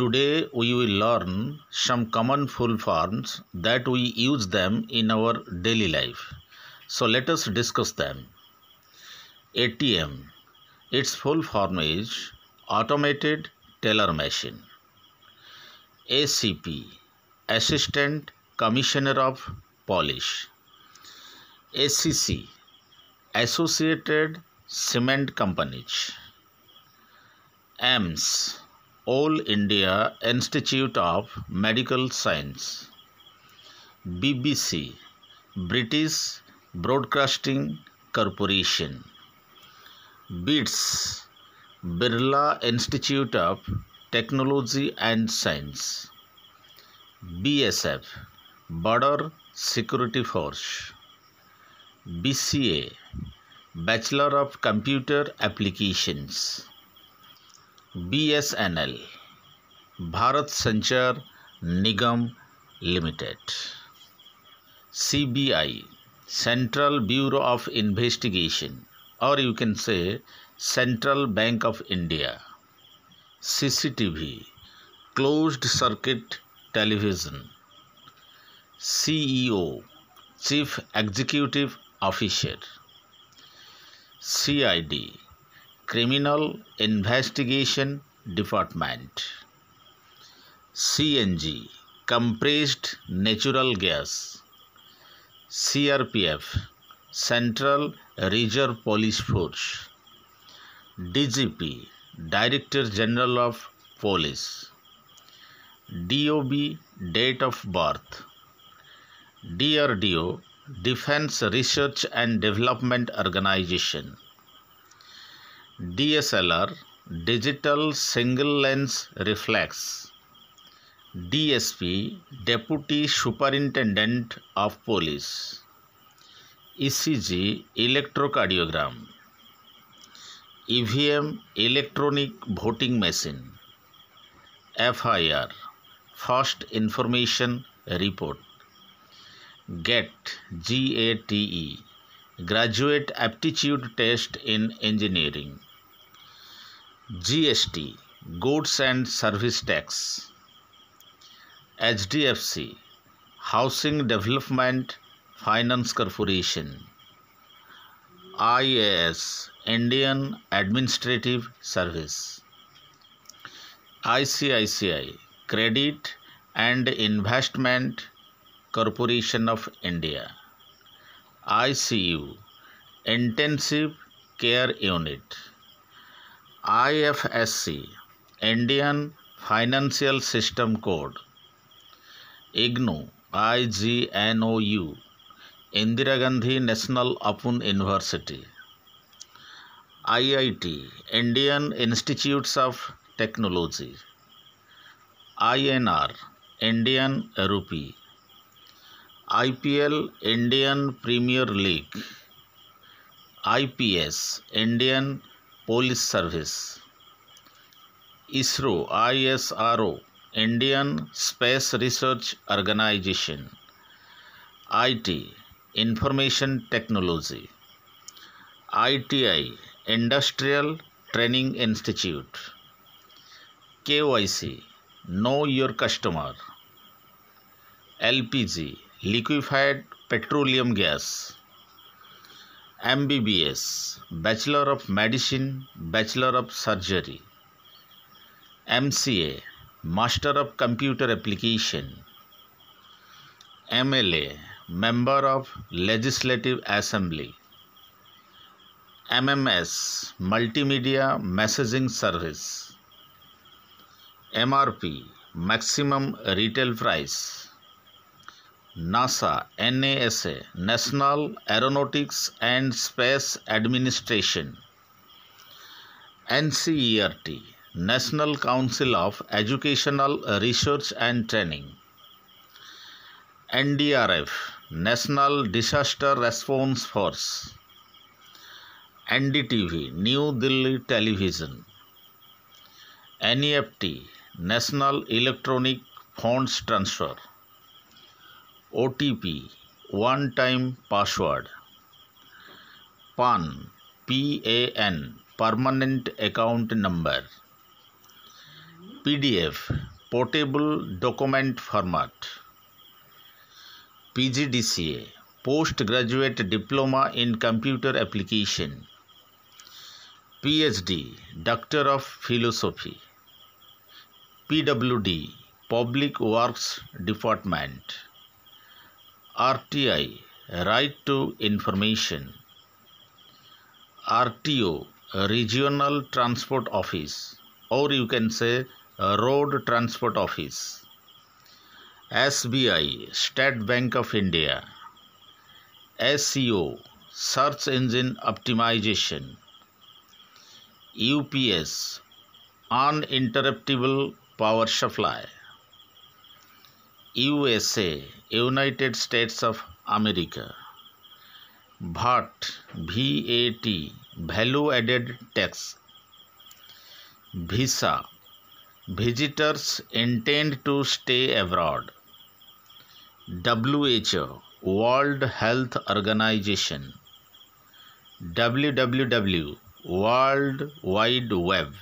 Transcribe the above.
Today we will learn some common full forms that we use them in our daily life. So let us discuss them. ATM. Its full form is Automated Teller Machine. ACP. Assistant Commissioner of Polish. ACC. Associated Cement Companies. AMS all India Institute of Medical Science, BBC, British Broadcasting Corporation, BITS, Birla Institute of Technology and Science, BSF, Border Security Force, BCA, Bachelor of Computer Applications. BSNL Bharat Sanchar Nigam Limited CBI Central Bureau of Investigation और you can say Central Bank of India CCTV closed circuit television CEO chief executive officer CID Criminal Investigation Department CNG Compressed Natural Gas CRPF Central Reserve Police Force DGP Director General of Police DOB Date of Birth DRDO Defense Research and Development Organization DSLR digital single lens reflex DSP deputy superintendent of police ECG electrocardiogram EVM electronic voting machine FIR first information report GATE GATE graduate aptitude test in engineering GST, Goods and Service Tax, HDFC, Housing Development Finance Corporation, IAS, Indian Administrative Service, ICICI, Credit and Investment Corporation of India, ICU, Intensive Care Unit. IFSC Indian financial system code IGNOU I G N O U Indira Gandhi National Open University IIT Indian Institutes of Technology INR Indian rupee IPL Indian Premier League IPS Indian Police Service ISRO I S R O Indian Space Research Organisation IT information technology ITI industrial training institute KYC know your customer LPG liquefied petroleum gas MBBS, Bachelor of Medicine, Bachelor of Surgery, MCA, Master of Computer Application, MLA, Member of Legislative Assembly, MMS, Multimedia Messaging Service, MRP, Maximum Retail Price. NASA N National Aeronautics and Space Administration N National Council of Educational Research and Training N D R F National Disaster Response Force N D T V New Delhi Television N E F T National Electronic Funds Transfer OTP, One-Time Password. PAN, P A N permanent account number PDF portable document format PGDCA Post Diploma in Computer Application PhD Doctor of Philosophy PWD Public Works Department RTI Right to Information RTO Regional Transport Office or you can say Road Transport Office SBI State Bank of India SEO Search Engine Optimization UPS Uninterruptible Power Supply USA United States of America VAT V A T value added tax visa visitors intend to stay abroad who world health organization www world wide web